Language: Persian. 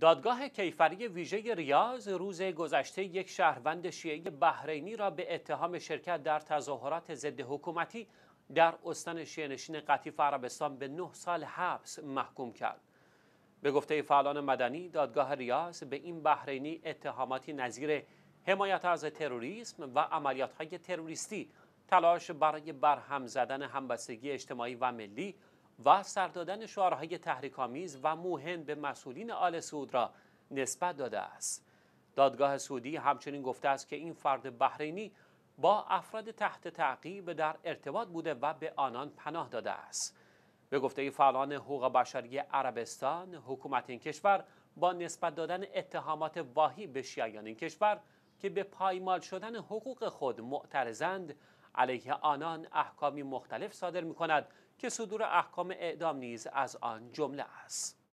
دادگاه کیفری ویژه ریاض روز گذشته یک شهروند شیعه بحرینی را به اتهام شرکت در تظاهرات ضد حکومتی در استان شیعه نشین قطیف عربستان به نه سال حبس محکوم کرد. به گفته فعالان مدنی دادگاه ریاض به این بحرینی اتهاماتی نظیر حمایت از تروریسم و عملیات تروریستی تلاش برای برهم زدن همبستگی اجتماعی و ملی و سر دادن شعارهای آمیز و موهن به مسئولین آل سعود را نسبت داده است دادگاه سعودی همچنین گفته است که این فرد بحرینی با افراد تحت تعقیب در ارتباط بوده و به آنان پناه داده است به گفته فعالان حقوق بشری عربستان حکومت این کشور با نسبت دادن اتهامات واهی به شیعیان این کشور که به پایمال شدن حقوق خود معترضند علیه آنان احکامی مختلف صادر می کند که صدور احکام اعدام نیز از آن جمله است.